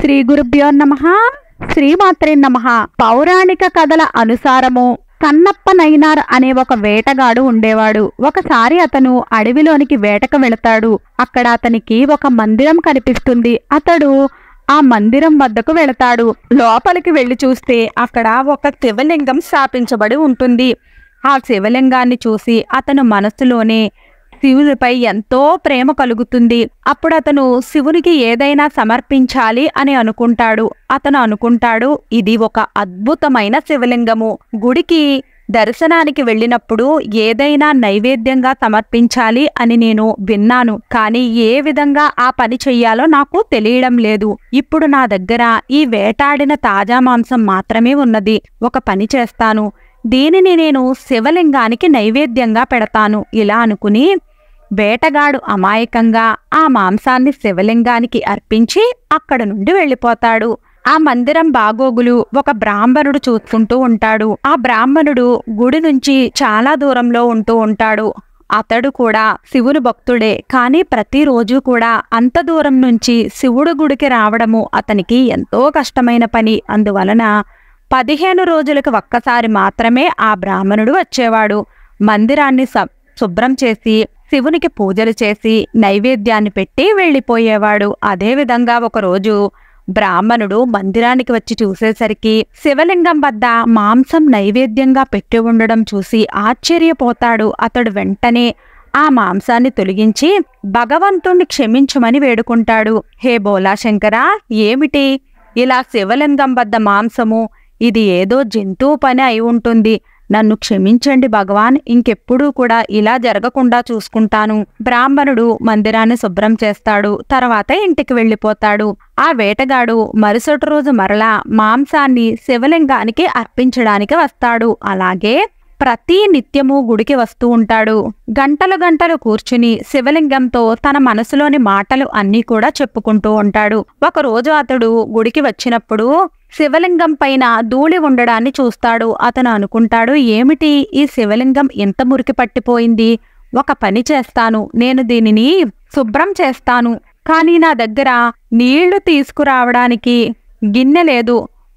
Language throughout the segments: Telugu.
శ్రీ గురుభ్యో నమ శ్రీమాత్రే నమ పౌరాణిక కథల అనుసారము కన్నప్ప నైనార్ అనే ఒక వేటగాడు ఉండేవాడు ఒకసారి అతను అడవిలోనికి వేటకు వెళతాడు అక్కడ అతనికి ఒక మందిరం కనిపిస్తుంది అతడు ఆ మందిరం వద్దకు వెళతాడు లోపలికి వెళ్ళి చూస్తే అక్కడ ఒక శివలింగం స్థాపించబడి ఉంటుంది ఆ శివలింగాన్ని చూసి అతను మనస్సులోనే శివునిపై ఎంతో ప్రేమ కలుగుతుంది అప్పుడు అతను శివునికి ఏదైనా సమర్పించాలి అని అనుకుంటాడు అతను అనుకుంటాడు ఇది ఒక అద్భుతమైన శివలింగము గుడికి దర్శనానికి వెళ్ళినప్పుడు ఏదైనా నైవేద్యంగా సమర్పించాలి అని నేను విన్నాను కానీ ఏ విధంగా ఆ పని చెయ్యాలో నాకు తెలియడం లేదు ఇప్పుడు నా దగ్గర ఈ వేటాడిన తాజా మాంసం మాత్రమే ఉన్నది ఒక పని చేస్తాను దీనిని నేను శివలింగానికి నైవేద్యంగా పెడతాను ఇలా అనుకుని వేటగాడు అమాయకంగా ఆ మాంసాన్ని శివలింగానికి అర్పించి అక్కడ నుండి వెళ్ళిపోతాడు ఆ మందిరం బాగోగులు ఒక బ్రాహ్మణుడు చూసుకుంటూ ఉంటాడు ఆ బ్రాహ్మణుడు గుడి నుంచి చాలా దూరంలో ఉంటూ ఉంటాడు అతడు కూడా శివుని భక్తుడే కానీ ప్రతిరోజు కూడా అంత దూరం నుంచి శివుడు గుడికి రావడము అతనికి ఎంతో కష్టమైన పని అందువలన పదిహేను రోజులకు ఒక్కసారి మాత్రమే ఆ బ్రాహ్మణుడు వచ్చేవాడు మందిరాన్ని శుభ్రం చేసి శివునికి పూజలు చేసి నైవేద్యాన్ని పెట్టి వెళ్ళిపోయేవాడు అదేవిధంగా ఒకరోజు బ్రాహ్మణుడు మందిరానికి వచ్చి చూసేసరికి శివలింగం వద్ద మాంసం నైవేద్యంగా పెట్టి ఉండడం చూసి ఆశ్చర్యపోతాడు అతడు వెంటనే ఆ మాంసాన్ని తొలగించి భగవంతుణ్ణి క్షమించమని వేడుకుంటాడు హే బోలాశంకర ఏమిటి ఇలా శివలింగం వద్ద మాంసము ఇది ఏదో జంతువు పని అయి ఉంటుంది నన్ను క్షమించండి భగవాన్ ఇంకెప్పుడూ కూడా ఇలా జరగకుండా చూసుకుంటాను బ్రాహ్మణుడు మందిరాన్ని శుభ్రం చేస్తాడు తర్వాత ఇంటికి వెళ్ళిపోతాడు ఆ వేటగాడు మరుసటి రోజు మరలా మాంసాన్ని శివలింగానికి అర్పించడానికి వస్తాడు అలాగే ప్రతి నిత్యము గుడికి వస్తూ ఉంటాడు గంటలు గంటలు కూర్చుని శివలింగంతో తన మనసులోని మాటలు అన్నీ కూడా చెప్పుకుంటూ ఉంటాడు ఒకరోజు అతడు గుడికి వచ్చినప్పుడు శివలింగం పైన ధూళి ఉండడాన్ని చూస్తాడు అతను అనుకుంటాడు ఏమిటి ఈ శివలింగం ఎంత మురికి పట్టిపోయింది ఒక పని చేస్తాను నేను దీనిని శుభ్రం చేస్తాను కానీ నా దగ్గర నీళ్లు తీసుకురావడానికి గిన్నె లేదు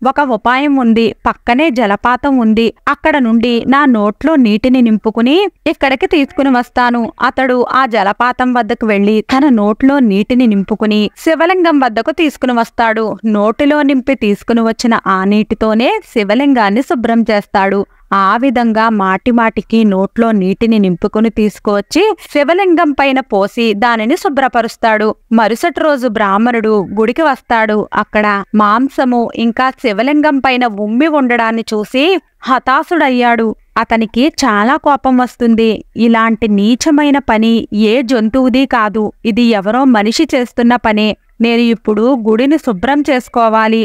ఒక ఉపాయం ఉంది పక్కనే జలపాతం ఉంది అక్కడ నుండి నా నోట్లో నీటిని నింపుకుని ఇక్కడికి తీసుకుని వస్తాను అతడు ఆ జలపాతం వద్దకు వెళ్లి తన నోట్లో నీటిని నింపుకుని శివలింగం వద్దకు తీసుకుని వస్తాడు నోటిలో నింపి తీసుకుని వచ్చిన ఆ నీటితోనే శివలింగాన్ని శుభ్రం చేస్తాడు ఆ విధంగా మాటిమాటికి నోట్లో నీటిని నింపుకుని తీసుకువచ్చి శివలింగం పైన పోసి దానిని శుభ్రపరుస్తాడు మరుసటి రోజు బ్రాహ్మణుడు గుడికి వస్తాడు అక్కడ మాంసము ఇంకా శివలింగం పైన ఉమ్మి ఉండడాన్ని చూసి హతాశుడయ్యాడు అతనికి చాలా కోపం వస్తుంది ఇలాంటి నీచమైన పని ఏ జంతువుది కాదు ఇది ఎవరో మనిషి చేస్తున్న పనే నేను ఇప్పుడు గుడిని శుభ్రం చేసుకోవాలి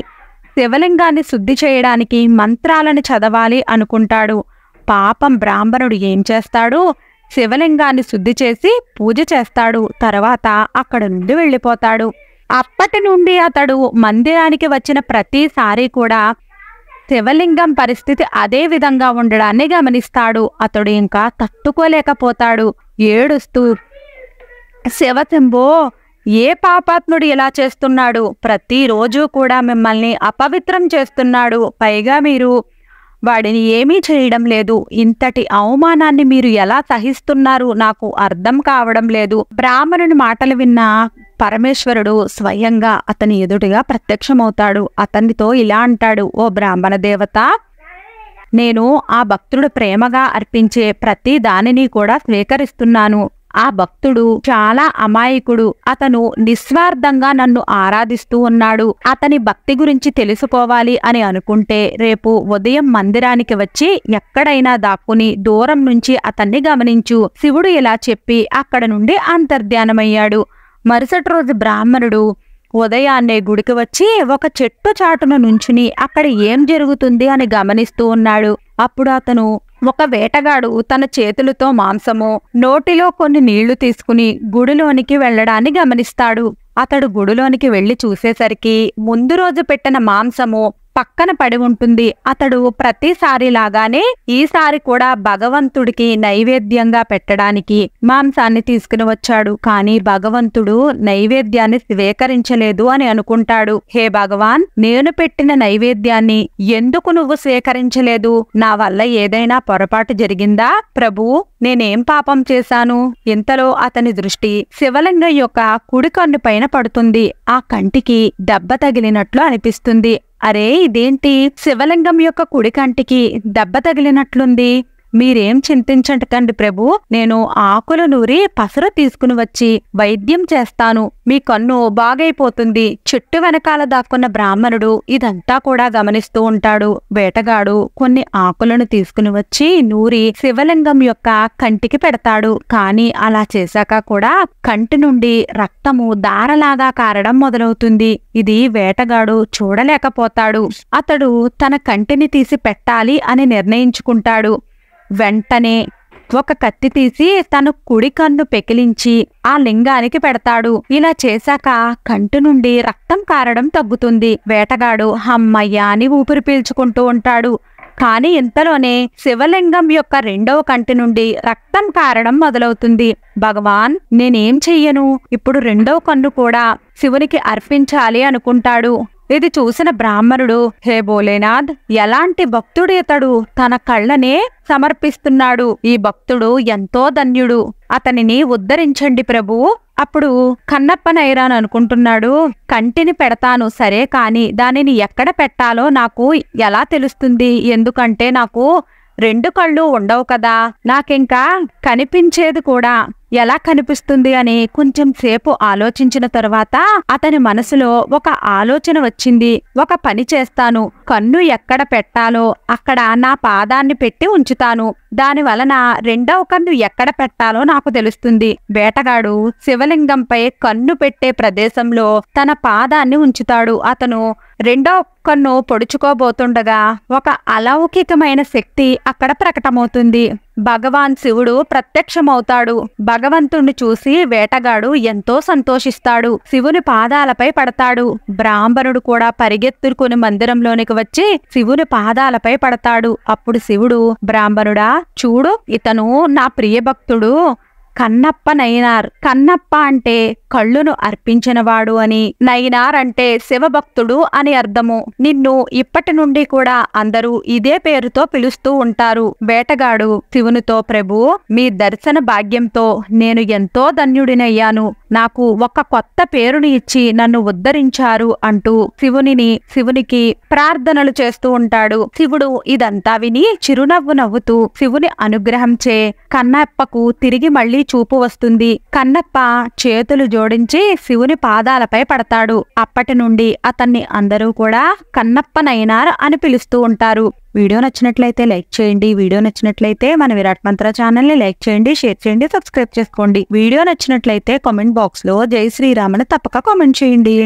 శివలింగాన్ని శుద్ధి చేయడానికి మంత్రాలను చదవాలి అనుకుంటాడు పాపం బ్రాహ్మణుడు ఏం చేస్తాడు శివలింగాన్ని శుద్ధి చేసి పూజ చేస్తాడు తర్వాత అక్కడ నుండి వెళ్ళిపోతాడు అప్పటి నుండి అతడు మందిరానికి వచ్చిన ప్రతిసారి కూడా శివలింగం పరిస్థితి అదే విధంగా ఉండడాన్ని గమనిస్తాడు అతడు ఇంకా తట్టుకోలేకపోతాడు ఏడుస్తూ శివశింభో ఏ పాపాత్ముడు ఇలా చేస్తున్నాడు ప్రతిరోజు కూడా మిమ్మల్ని అపవిత్రం చేస్తున్నాడు పైగా మీరు వాడిని ఏమీ చేయడం లేదు ఇంతటి అవమానాన్ని మీరు ఎలా సహిస్తున్నారు నాకు అర్థం కావడం లేదు బ్రాహ్మణుని మాటలు విన్న పరమేశ్వరుడు స్వయంగా అతని ఎదుటిగా ప్రత్యక్షమవుతాడు అతనితో ఇలా అంటాడు ఓ బ్రాహ్మణ దేవత నేను ఆ భక్తుడు ప్రేమగా అర్పించే ప్రతి దానిని కూడా స్వీకరిస్తున్నాను ఆ భక్తుడు చాలా అమాయకుడు అతను నిస్వార్థంగా నన్ను ఆరాధిస్తూ ఉన్నాడు అతని భక్తి గురించి తెలుసుకోవాలి అని అనుకుంటే రేపు ఉదయం మందిరానికి వచ్చి ఎక్కడైనా దాక్కుని దూరం నుంచి అతన్ని గమనించు శివుడు ఇలా చెప్పి అక్కడ నుండి అంతర్ధ్యానమయ్యాడు మరుసటి రోజు బ్రాహ్మణుడు ఉదయాన్నే గుడికి వచ్చి ఒక చెట్టు చాటున నుంచుని అక్కడ ఏం జరుగుతుంది అని గమనిస్తూ ఉన్నాడు అప్పుడు అతను ఒక వేటగాడు తన చేతులతో మాంసము నోటిలో కొన్ని నీళ్లు తీసుకుని గుడిలోనికి వెళ్లడాన్ని గమనిస్తాడు అతడు గుడిలోనికి వెళ్లి చూసేసరికి ముందు రోజు పెట్టిన మాంసము పక్కన పడి ఉంటుంది అతడు ప్రతిసారి లాగానే ఈసారి కూడా భగవంతుడికి నైవేద్యంగా పెట్టడానికి మాంసాన్ని తీసుకుని వచ్చాడు కానీ భగవంతుడు నైవేద్యాన్ని స్వీకరించలేదు అని అనుకుంటాడు హే భగవాన్ నేను పెట్టిన నైవేద్యాన్ని ఎందుకు నువ్వు స్వీకరించలేదు నా వల్ల ఏదైనా పొరపాటు జరిగిందా ప్రభు నేనేం పాపం చేశాను ఇంతలో అతని దృష్టి శివలింగం యొక్క కుడి కన్ను పైన పడుతుంది ఆ కంటికి దెబ్బ తగిలినట్లు అనిపిస్తుంది అరే ఇదేంటి శివలింగం యొక్క కుడి కంటికి దెబ్బ తగిలినట్లుంది మీరేం చింతించటకండి ప్రభు నేను ఆకులు నూరి పసరు తీసుకుని వచ్చి వైద్యం చేస్తాను మీ కన్ను బాగైపోతుంది చెట్టు వెనకాల దాక్కున్న బ్రాహ్మణుడు ఇదంతా కూడా గమనిస్తూ ఉంటాడు వేటగాడు కొన్ని ఆకులను తీసుకుని వచ్చి నూరి శివలింగం యొక్క కంటికి పెడతాడు కానీ అలా చేశాక కూడా కంటి నుండి రక్తము దారలాగా కారడం మొదలవుతుంది ఇది వేటగాడు చూడలేకపోతాడు అతడు తన కంటిని తీసి పెట్టాలి అని నిర్ణయించుకుంటాడు వెంటనే ఒక కత్తి తీసి తన కుడి కన్ను పెకిలించి ఆ లింగానికి పెడతాడు ఇలా చేశాక కంటి నుండి రక్తం కారడం తగ్గుతుంది వేటగాడు హమ్మయ్య అని ఊపిరి పీల్చుకుంటూ ఉంటాడు కానీ ఇంతలోనే శివలింగం యొక్క రెండవ కంటి నుండి రక్తం కారడం మొదలవుతుంది భగవాన్ నేనేం చెయ్యను ఇప్పుడు రెండవ కన్ను కూడా శివునికి అర్పించాలి అనుకుంటాడు ఇది చూసిన బ్రాహ్మణుడు హే భోలేనాథ్ ఎలాంటి భక్తుడు ఇతడు తన కళ్ళనే సమర్పిస్తున్నాడు ఈ భక్తుడు ఎంతో ధన్యుడు అతనిని ఉద్ధరించండి ప్రభు అప్పుడు కన్నప్ప నైరాన్ అనుకుంటున్నాడు కంటిని పెడతాను సరే కాని దానిని ఎక్కడ పెట్టాలో నాకు ఎలా తెలుస్తుంది ఎందుకంటే నాకు రెండు కళ్ళు ఉండవు కదా నాకింకా కనిపించేది కూడా ఎలా కనిపిస్తుంది అని కొంచెం సేపు ఆలోచించిన తరువాత అతని మనసులో ఒక ఆలోచన వచ్చింది ఒక పని చేస్తాను కన్ను ఎక్కడ పెట్టాలో అక్కడ నా పాదాన్ని పెట్టి ఉంచుతాను దాని వలన రెండవ కన్ను ఎక్కడ పెట్టాలో నాకు తెలుస్తుంది వేటగాడు శివలింగంపై కన్ను పెట్టే ప్రదేశంలో తన పాదాన్ని ఉంచుతాడు అతను రెండవ కన్ను పొడుచుకోబోతుండగా ఒక అలౌకికమైన శక్తి అక్కడ ప్రకటమవుతుంది భగవాన్ శివుడు ప్రత్యక్షమవుతాడు భగవంతుణ్ణి చూసి వేటగాడు ఎంతో సంతోషిస్తాడు శివుని పాదాలపై పడతాడు బ్రాహ్మణుడు కూడా పరిగెత్తుకుని మందిరంలోనికి వచ్చి శివుని పాదాలపై పడతాడు అప్పుడు శివుడు బ్రాహ్మణుడా చూడు ఇతను నా ప్రియభక్తుడు కన్నప్ప నయనార్ కన్నప్ప అంటే కళ్ళును అర్పించినవాడు అని నయనార్ అంటే శివభక్తుడు అని అర్థము నిన్ను ఇప్పటి నుండి కూడా అందరూ ఇదే పేరుతో పిలుస్తూ ఉంటారు వేటగాడు శివునితో ప్రభు మీ దర్శన భాగ్యంతో నేను ఎంతో ధన్యుడినయ్యాను నాకు ఒక కొత్త పేరుని ఇచ్చి నన్ను ఉద్ధరించారు అంటూ శివునిని శివునికి ప్రార్థనలు చేస్తూ ఉంటాడు శివుడు ఇదంతా విని చిరునవ్వు నవ్వుతూ శివుని అనుగ్రహంచే కన్నప్పకు తిరిగి మళ్ళీ మళ్లీ చూపు వస్తుంది కన్నప్ప చేతులు జోడించి శివుని పాదాలపై పడతాడు అప్పటి నుండి అతన్ని అందరూ కూడా కన్నప్ప నయనార్ అని పిలుస్తూ ఉంటారు వీడియో నచ్చినట్లయితే లైక్ చేయండి వీడియో నచ్చినట్లయితే మన విరాట్ మంత్ర ఛానల్ని లైక్ చేయండి షేర్ చేయండి సబ్స్క్రైబ్ చేసుకోండి వీడియో నచ్చినట్లయితే కామెంట్ బాక్స్లో జై శ్రీరామని తప్పక కామెంట్ చేయండి